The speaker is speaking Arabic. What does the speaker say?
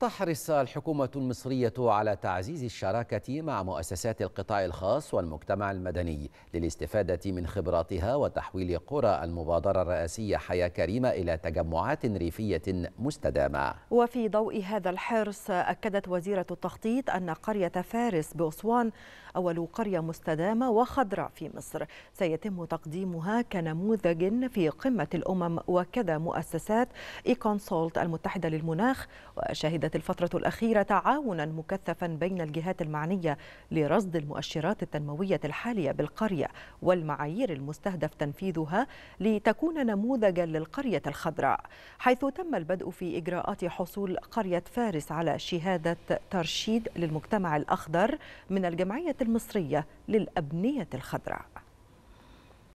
تحرص الحكومة المصرية على تعزيز الشراكة مع مؤسسات القطاع الخاص والمجتمع المدني للاستفادة من خبراتها وتحويل قرى المبادرة الرئاسية حياة كريمة إلى تجمعات ريفية مستدامة وفي ضوء هذا الحرص أكدت وزيرة التخطيط أن قرية فارس بأسوان أول قرية مستدامة وخضراء في مصر سيتم تقديمها كنموذج في قمة الأمم وكذا مؤسسات إيكونسولت المتحدة للمناخ وشهدت شهدت الفترة الأخيرة تعاونا مكثفا بين الجهات المعنية لرصد المؤشرات التنموية الحالية بالقرية والمعايير المستهدف تنفيذها لتكون نموذجا للقرية الخضراء حيث تم البدء في إجراءات حصول قرية فارس على شهادة ترشيد للمجتمع الأخضر من الجمعية المصرية للأبنية الخضراء